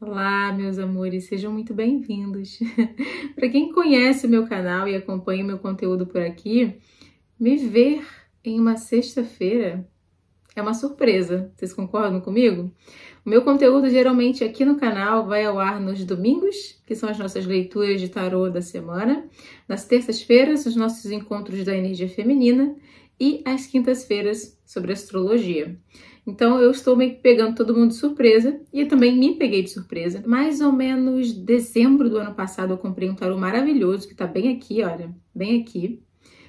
Olá, meus amores, sejam muito bem-vindos. Para quem conhece o meu canal e acompanha o meu conteúdo por aqui, me ver em uma sexta-feira é uma surpresa. Vocês concordam comigo? O meu conteúdo geralmente aqui no canal vai ao ar nos domingos, que são as nossas leituras de tarô da semana, nas terças-feiras, os nossos encontros da energia feminina e às quintas-feiras sobre astrologia. Então eu estou meio que pegando todo mundo de surpresa e eu também me peguei de surpresa. Mais ou menos dezembro do ano passado eu comprei um tarô maravilhoso que tá bem aqui, olha, bem aqui,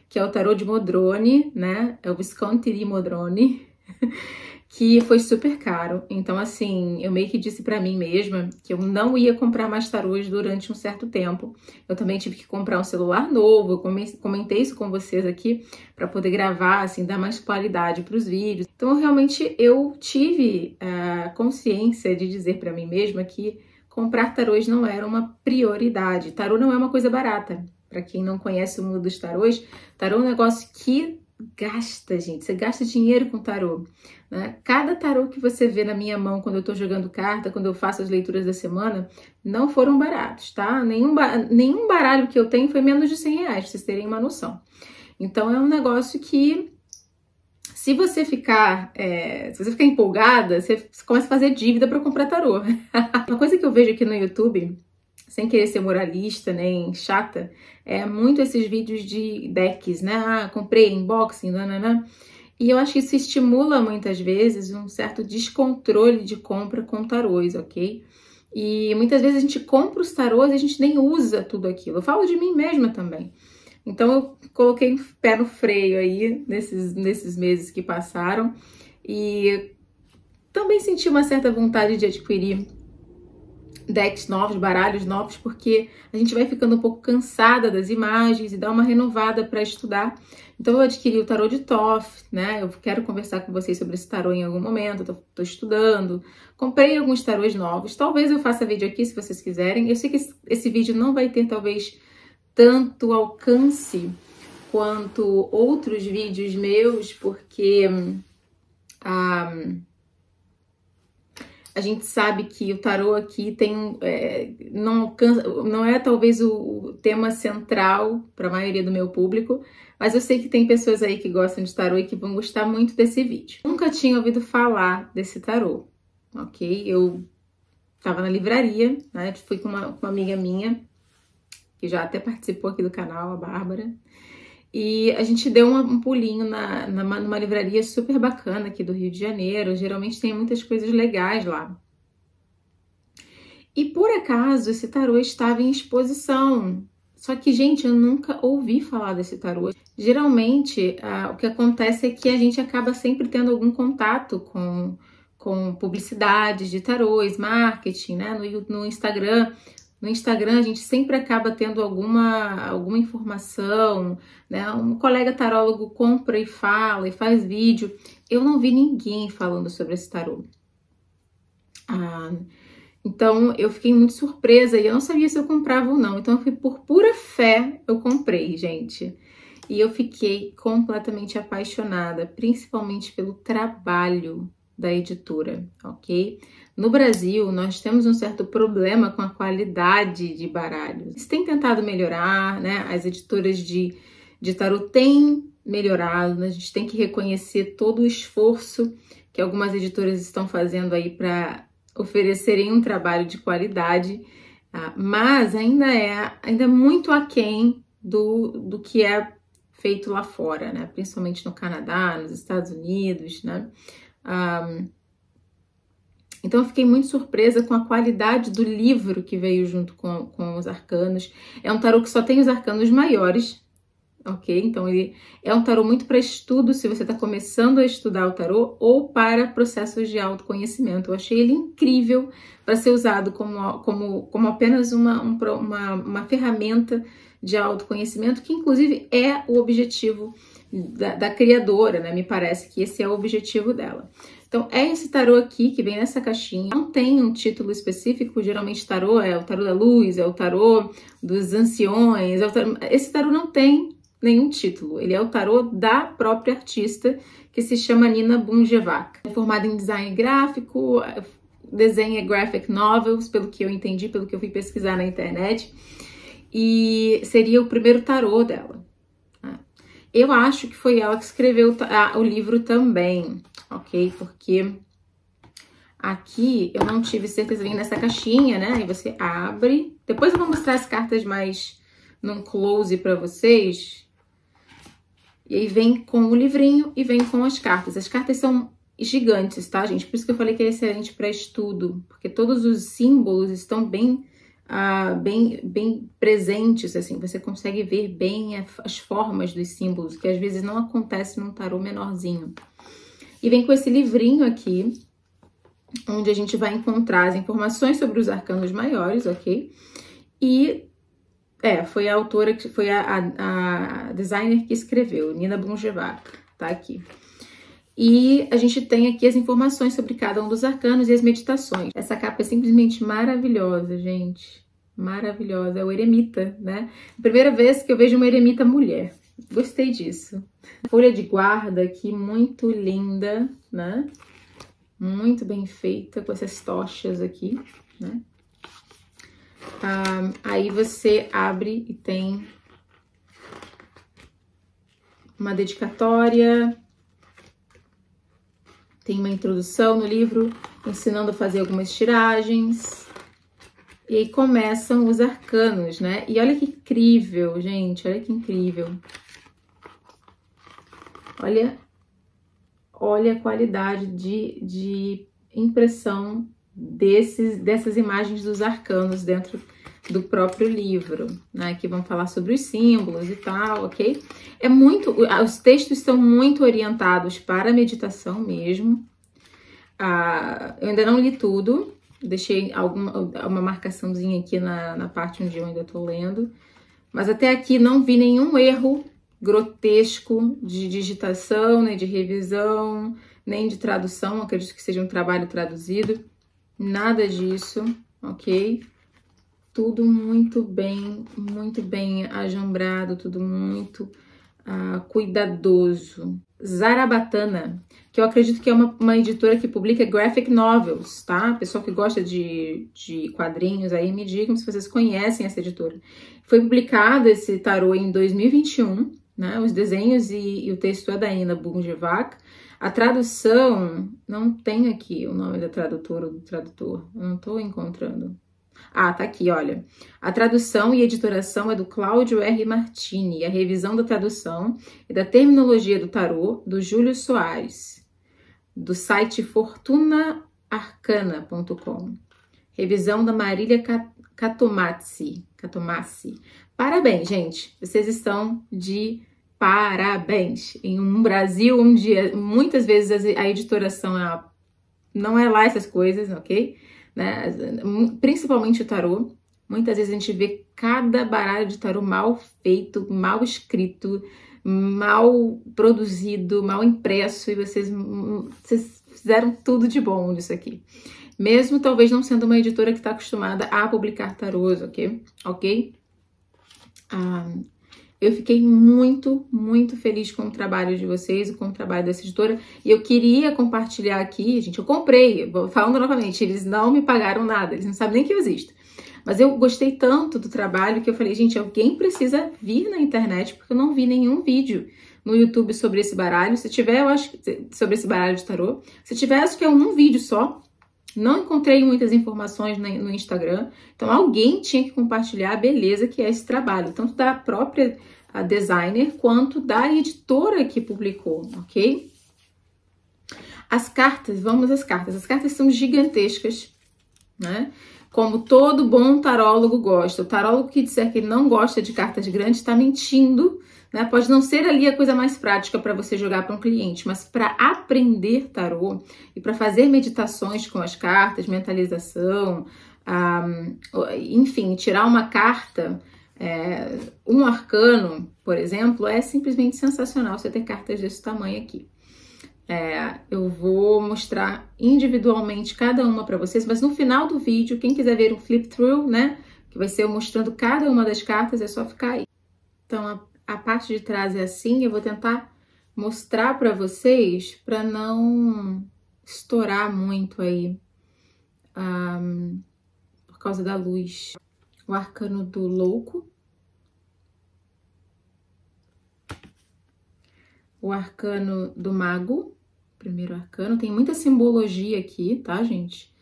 que é o tarô de Modrone, né? É o Visconti di Modrone. que foi super caro. Então, assim, eu meio que disse para mim mesma que eu não ia comprar mais tarôs durante um certo tempo. Eu também tive que comprar um celular novo, eu comentei isso com vocês aqui para poder gravar, assim, dar mais qualidade para os vídeos. Então, realmente, eu tive a eh, consciência de dizer para mim mesma que comprar tarôs não era uma prioridade. Tarô não é uma coisa barata. Para quem não conhece o mundo dos tarôs, tarô é um negócio que gasta, gente. Você gasta dinheiro com tarô. Né? Cada tarô que você vê na minha mão quando eu estou jogando carta, quando eu faço as leituras da semana, não foram baratos, tá? Nenhum, ba nenhum baralho que eu tenho foi menos de 100 reais, pra vocês terem uma noção. Então é um negócio que se você ficar, é, se você ficar empolgada, você começa a fazer dívida para comprar tarô. uma coisa que eu vejo aqui no YouTube sem querer ser moralista nem chata, é muito esses vídeos de decks, né? Ah, comprei unboxing, nananã. E eu acho que isso estimula muitas vezes um certo descontrole de compra com tarôs, ok? E muitas vezes a gente compra os tarôs e a gente nem usa tudo aquilo. Eu falo de mim mesma também. Então eu coloquei pé no freio aí nesses, nesses meses que passaram e também senti uma certa vontade de adquirir decks novos, baralhos novos, porque a gente vai ficando um pouco cansada das imagens e dá uma renovada para estudar. Então eu adquiri o tarô de Toff, né? Eu quero conversar com vocês sobre esse tarô em algum momento, tô, tô estudando. Comprei alguns tarôs novos. Talvez eu faça vídeo aqui se vocês quiserem. Eu sei que esse, vídeo não vai ter talvez tanto alcance quanto outros vídeos meus, porque hum, a hum, a gente sabe que o tarô aqui tem é, não, não é talvez o tema central para a maioria do meu público, mas eu sei que tem pessoas aí que gostam de tarô e que vão gostar muito desse vídeo. Nunca tinha ouvido falar desse tarô, ok? Eu estava na livraria, né? Fui com uma, com uma amiga minha que já até participou aqui do canal, a Bárbara. E a gente deu um, pulinho na, numa livraria super bacana aqui do Rio de Janeiro. Geralmente tem muitas coisas legais lá. E por acaso esse tarô estava em exposição. Só que, gente, eu nunca ouvi falar desse tarô. Geralmente, ah, o que acontece é que a gente acaba sempre tendo algum contato com, com publicidades de tarôs, marketing, né? No, no Instagram, no Instagram a gente sempre acaba tendo alguma, alguma informação, né? Um colega tarólogo compra e fala e faz vídeo. Eu não vi ninguém falando sobre esse tarô. Ah, então eu fiquei muito surpresa e eu não sabia se eu comprava ou não. Então fui por pura fé eu comprei, gente. E eu fiquei completamente apaixonada, principalmente pelo trabalho da editora, ok? No Brasil, nós temos um certo problema com a qualidade de baralhos. Isso tem tentado melhorar, né? As editoras de, de tarot têm melhorado, né? a gente tem que reconhecer todo o esforço que algumas editoras estão fazendo aí para oferecerem um trabalho de qualidade, ah, mas ainda é ainda é muito aquém do, do que é feito lá fora, né? Principalmente no Canadá, nos Estados Unidos, né? Um, ah, então, eu fiquei muito surpresa com a qualidade do livro que veio junto com, com os arcanos. É um tarô que só tem os arcanos maiores, ok? Então, ele é um tarô muito para estudo, se você está começando a estudar o tarô, ou para processos de autoconhecimento. Eu achei ele incrível para ser usado como, como, como apenas uma, um, uma, uma ferramenta de autoconhecimento, que inclusive é o objetivo da, da criadora, né? Me parece que esse é o objetivo dela. Então, é esse tarô aqui que vem nessa caixinha. Não tem um título específico, geralmente tarô é o tarô da luz, é o tarô dos anciões. É tarô... Esse tarô não tem nenhum título, ele é o tarô da própria artista, que se chama Nina Bungevac. É formada em design gráfico, desenha é graphic novels, pelo que eu entendi, pelo que eu fui pesquisar na internet. E seria o primeiro tarô dela. Eu acho que foi ela que escreveu o livro também, ok? Porque aqui eu não tive certeza, vem nessa caixinha, né? E você abre. Depois eu vou mostrar as cartas mais num close para vocês. E aí vem com o livrinho e vem com as cartas. As cartas são gigantes, tá, gente? Por isso que eu falei que é excelente para estudo, porque todos os símbolos estão bem ah, bem, bem presentes, assim, você consegue ver bem as formas dos símbolos, que às vezes não acontece num tarô menorzinho. E vem com esse livrinho aqui, onde a gente vai encontrar as informações sobre os arcanos maiores, ok? E é, foi a autora que foi a, a, a designer que escreveu, Nina Bungevar, tá aqui. E a gente tem aqui as informações sobre cada um dos arcanos e as meditações. Essa capa é simplesmente maravilhosa, gente. Maravilhosa. É o eremita, né? Primeira vez que eu vejo uma eremita mulher. Gostei disso. Folha de guarda aqui, muito linda, né? Muito bem feita, com essas tochas aqui, né? Ah, aí você abre e tem uma dedicatória, tem uma introdução no livro ensinando a fazer algumas tiragens. E aí começam os arcanos, né? E olha que incrível, gente, olha que incrível. Olha, olha a qualidade de, de impressão desses, dessas imagens dos arcanos dentro do próprio livro, né? Que vão falar sobre os símbolos e tal, ok? É muito, os textos são muito orientados para a meditação mesmo. Ah, eu ainda não li tudo, deixei alguma uma marcaçãozinha aqui na, na parte onde eu ainda estou lendo, mas até aqui não vi nenhum erro grotesco de digitação, nem de revisão, nem de tradução. Acredito que seja um trabalho traduzido, nada disso, ok? tudo muito bem, muito bem ajambrado, tudo muito ah, cuidadoso. Zarabatana, que eu acredito que é uma, uma, editora que publica graphic novels, tá? Pessoal que gosta de, de quadrinhos aí, me digam se vocês conhecem essa editora. Foi publicado esse tarô em 2021, né? Os desenhos e, e o texto é da Ina Bungevac. A tradução, não tem aqui o nome da tradutora ou do tradutor, eu não tô encontrando. Ah, tá aqui, olha. A tradução e editoração é do Cláudio R. Martini, a revisão da tradução e é da terminologia do tarô do Júlio Soares, do site fortunaarcana.com. Revisão da Marília Katomatsi. Katomatsi. Parabéns, gente. Vocês estão de parabéns. Em um Brasil onde é, muitas vezes a editoração não é lá essas coisas, ok? né? Hum, principalmente o tarô. Muitas vezes a gente vê cada baralho de tarô mal feito, mal escrito, mal produzido, mal impresso, e vocês, hum, hum, vocês fizeram tudo de bom nisso aqui. Mesmo talvez não sendo uma editora que está acostumada a publicar tarôs, ok? Ok? Ah, eu fiquei muito, muito feliz com o trabalho de vocês e com o trabalho dessa editora. E eu queria compartilhar aqui, gente, eu comprei, falando novamente, eles não me pagaram nada, eles não sabem nem que eu existo. Mas eu gostei tanto do trabalho que eu falei, gente, alguém precisa vir na internet, porque eu não vi nenhum vídeo no YouTube sobre esse baralho. Se tiver, eu acho que. Sobre esse baralho de tarô. Se tiver, acho que é um vídeo só. Não encontrei muitas informações no Instagram, então alguém tinha que compartilhar a beleza que é esse trabalho, tanto da própria designer quanto da editora que publicou, ok? As cartas, vamos às cartas. As cartas são gigantescas, né? Como todo bom tarólogo gosta. O tarólogo que disser que ele não gosta de cartas grandes está mentindo, né? Pode não ser ali a coisa mais prática para você jogar para um cliente, mas para aprender tarô e para fazer meditações com as cartas, mentalização, um, enfim, tirar uma carta, é, um arcano, por exemplo, é simplesmente sensacional você ter cartas desse tamanho aqui. É, eu vou mostrar individualmente cada uma para vocês, mas no final do vídeo, quem quiser ver um flip through, né, que vai ser eu mostrando cada uma das cartas, é só ficar aí. Então, a a parte de trás é assim, eu vou tentar mostrar para vocês para não estourar muito aí um, por causa da luz. O arcano do louco. O arcano do mago, primeiro arcano. Tem muita simbologia aqui, tá, gente?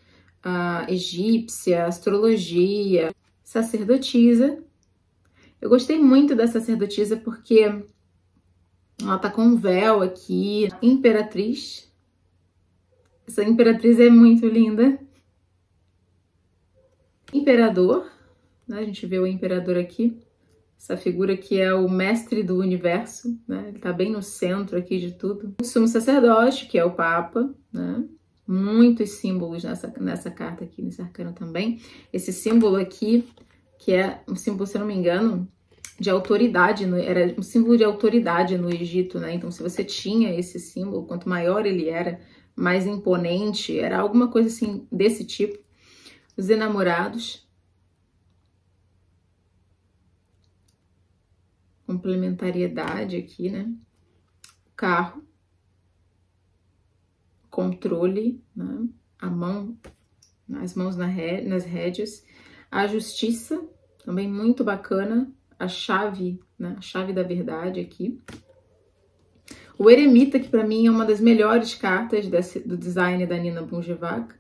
Uh, egípcia, astrologia, sacerdotisa, eu gostei muito da sacerdotisa porque ela tá com um véu aqui, imperatriz. Essa imperatriz é muito linda. Imperador, né? A gente vê o imperador aqui. Essa figura que é o mestre do universo, né? Ele tá bem no centro aqui de tudo. O sumo sacerdote, que é o papa, né? Muitos símbolos nessa, nessa carta aqui, nesse arcano também. Esse símbolo aqui que é um símbolo, se eu não me engano, de autoridade, era um símbolo de autoridade no Egito, né? Então, se você tinha esse símbolo, quanto maior ele era, mais imponente, era alguma coisa assim desse tipo. Os enamorados. Complementariedade aqui, né? Carro. Controle, né? A mão, as mãos na ré, nas rédeas. A justiça, também muito bacana a chave, né? A chave da verdade aqui. O Eremita, que para mim é uma das melhores cartas desse, do design da Nina Bungevac.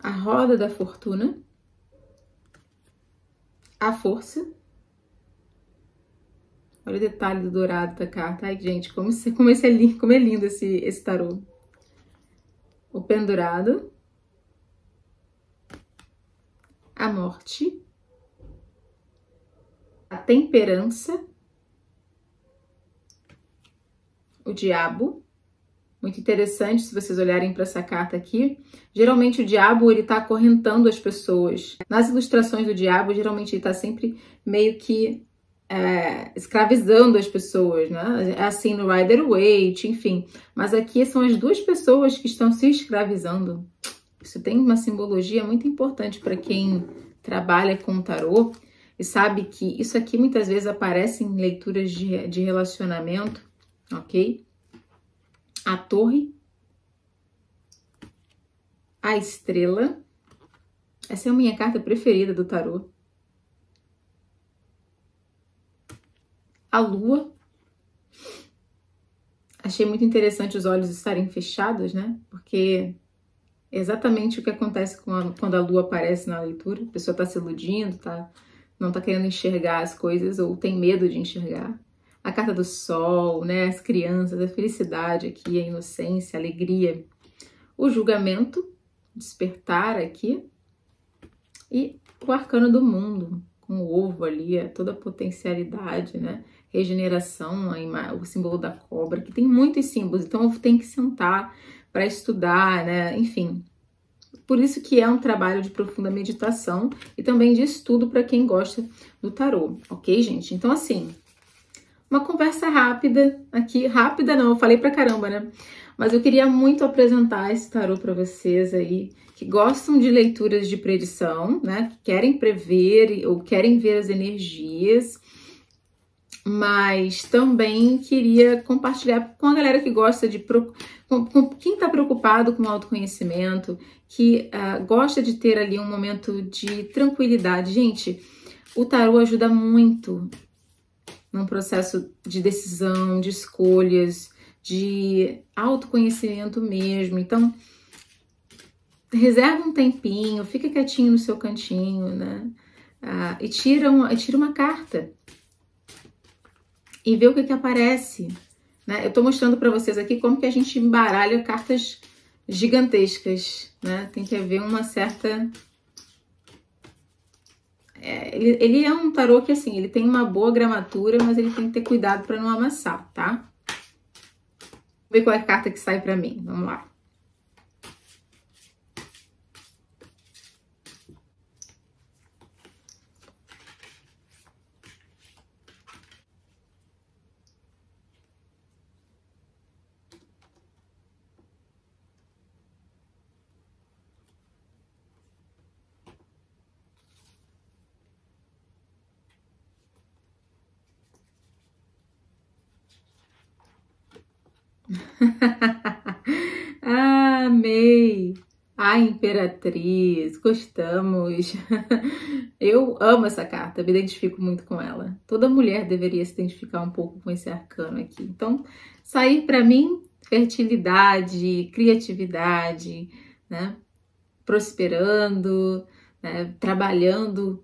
A Roda da Fortuna. A Força. Olha o detalhe do dourado da carta. Ai, gente, como, como, esse é, lindo, como é lindo esse, esse tarô. O Pendurado. a morte, a temperança, o diabo. Muito interessante se vocês olharem para essa carta aqui. Geralmente o diabo ele está acorrentando as pessoas. Nas ilustrações do diabo, geralmente ele está sempre meio que é, escravizando as pessoas, né? É assim no Rider Waite, enfim. Mas aqui são as duas pessoas que estão se escravizando. Isso tem uma simbologia muito importante para quem trabalha com tarô e sabe que isso aqui muitas vezes aparece em leituras de, de relacionamento, ok? A torre, a estrela. Essa é a minha carta preferida do tarô. A lua. Achei muito interessante os olhos estarem fechados, né? Porque é exatamente o que acontece quando a lua aparece na leitura. A pessoa está se iludindo, tá, não está querendo enxergar as coisas ou tem medo de enxergar. A carta do sol, né, as crianças, a felicidade aqui, a inocência, a alegria. O julgamento, despertar aqui. E o arcano do mundo, com o ovo ali, é toda a potencialidade, né? Regeneração, o símbolo da cobra, que tem muitos símbolos, então o ovo tem que sentar para estudar, né? Enfim. Por isso que é um trabalho de profunda meditação e também de estudo para quem gosta do tarô, ok, gente? Então, assim, uma conversa rápida aqui, rápida não, eu falei pra caramba, né? Mas eu queria muito apresentar esse tarô para vocês aí que gostam de leituras de predição, né? Que querem prever ou querem ver as energias mas também queria compartilhar com a galera que gosta de. Com, com quem está preocupado com o autoconhecimento, que uh, gosta de ter ali um momento de tranquilidade. Gente, o tarô ajuda muito num processo de decisão, de escolhas, de autoconhecimento mesmo. Então, reserva um tempinho, fica quietinho no seu cantinho, né? Ah, e tira, tira uma carta e ver o que, que aparece. Né? Eu estou mostrando para vocês aqui como que a gente embaralha cartas gigantescas. Né? Tem que haver uma certa... É, ele, ele, é um tarô que, assim, ele tem uma boa gramatura, mas ele tem que ter cuidado para não amassar, tá? Vamos ver qual é a carta que sai para mim. Vamos lá. Amei! A Imperatriz, gostamos! Eu amo essa carta, me identifico muito com ela. Toda mulher deveria se identificar um pouco com esse arcano aqui. Então, sair para mim, fertilidade, criatividade, né? Prosperando, né? trabalhando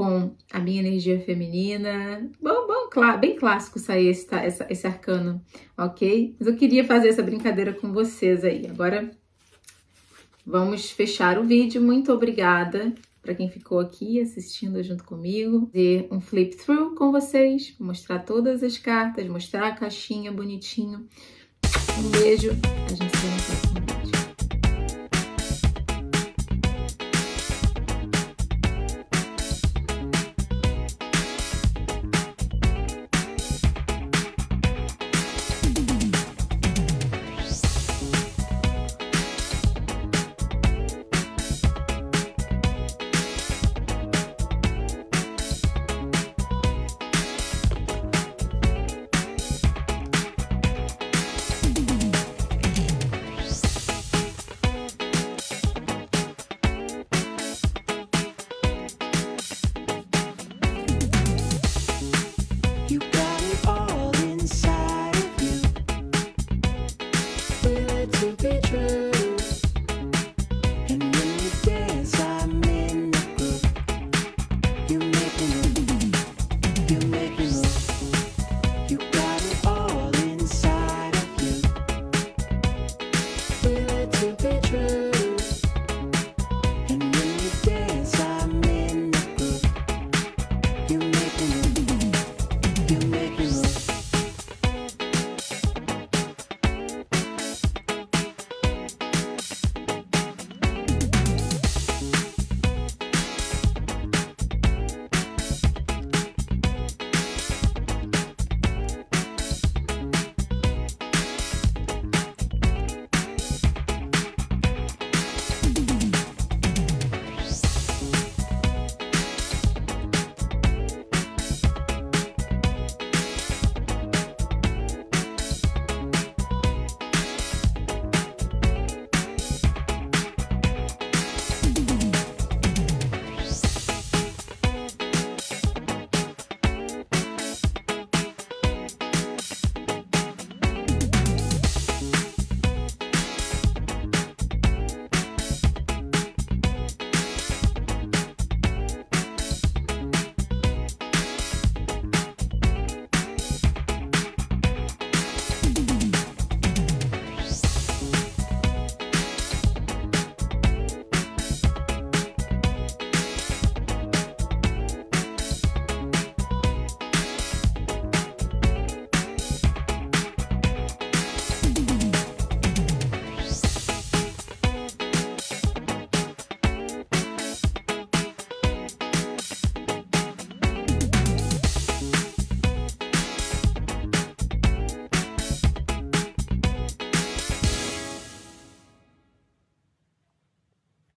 com a minha energia feminina. Bom, bom, claro bem clássico sair esse, tá, essa, esse arcano, ok? Mas eu queria fazer essa brincadeira com vocês aí. Agora vamos fechar o vídeo. Muito obrigada para quem ficou aqui assistindo junto comigo. Fazer um flip through com vocês, mostrar todas as cartas, mostrar a caixinha bonitinho. Um beijo, a gente se vê no próximo vídeo.